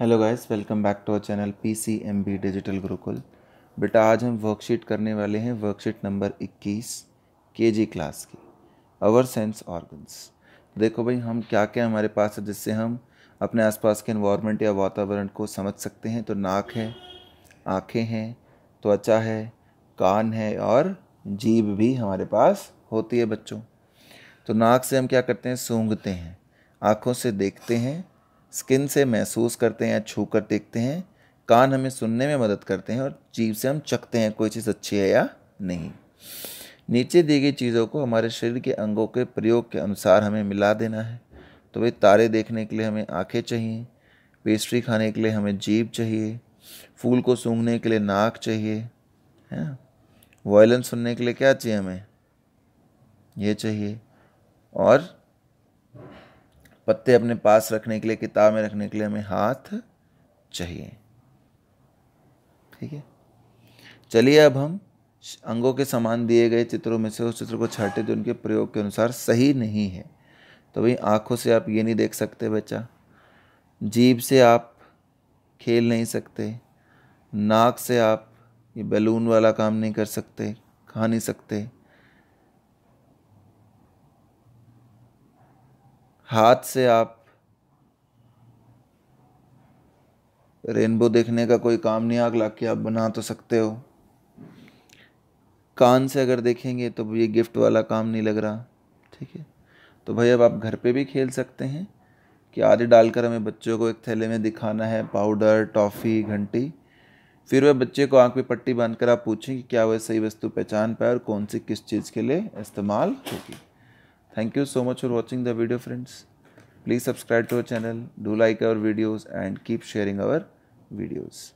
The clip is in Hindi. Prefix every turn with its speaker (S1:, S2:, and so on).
S1: Hello guys welcome back to our channel PCMB digital Gurukul बेटा आज हम वर्कशीट करने वाले हैं वर्कशीट नंबर 21 केजी क्लास की अवर सेंस ऑर्गन्स देखो भाई हम क्या क्या हमारे पास है जिससे हम अपने आसपास के इन्वायरमेंट या वातावरण को समझ सकते हैं तो नाक है आँखें हैं त्वचा है कान है और जीभ भी हमारे पास होती है बच्चों तो नाक से हम क्या करते हैं सूंघते हैं आँखों से देखते हैं स्किन से महसूस करते हैं या छू कर देखते हैं कान हमें सुनने में मदद करते हैं और जीव से हम चखते हैं कोई चीज़ अच्छी है या नहीं नीचे दी गई चीज़ों को हमारे शरीर के अंगों के प्रयोग के अनुसार हमें मिला देना है तो भाई तारे देखने के लिए हमें आँखें चाहिए पेस्ट्री खाने के लिए हमें जीभ चाहिए फूल को सूंघने के लिए नाक चाहिए है वायलन सुनने के लिए क्या चाहिए हमें यह चाहिए और पत्ते अपने पास रखने के लिए किताब में रखने के लिए हमें हाथ चाहिए ठीक है चलिए अब हम अंगों के समान दिए गए चित्रों में से उस चित्र को छाटे जो उनके प्रयोग के अनुसार सही नहीं है तो भाई आँखों से आप ये नहीं देख सकते बच्चा जीभ से आप खेल नहीं सकते नाक से आप ये बैलून वाला काम नहीं कर सकते खा नहीं सकते हाथ से आप रेनबो देखने का कोई काम नहीं आग ला के आप बना तो सकते हो कान से अगर देखेंगे तो ये गिफ्ट वाला काम नहीं लग रहा ठीक है तो भाई अब आप घर पे भी खेल सकते हैं कि आधे डालकर हमें बच्चों को एक थैले में दिखाना है पाउडर टॉफ़ी घंटी फिर वह बच्चे को आँख पे पट्टी बांधकर आप पूछें कि क्या वह सही वस्तु पहचान पाए और कौन सी किस चीज़ के लिए इस्तेमाल होगी Thank you so much for watching the video friends. Please subscribe to our channel, do like our videos and keep sharing our videos.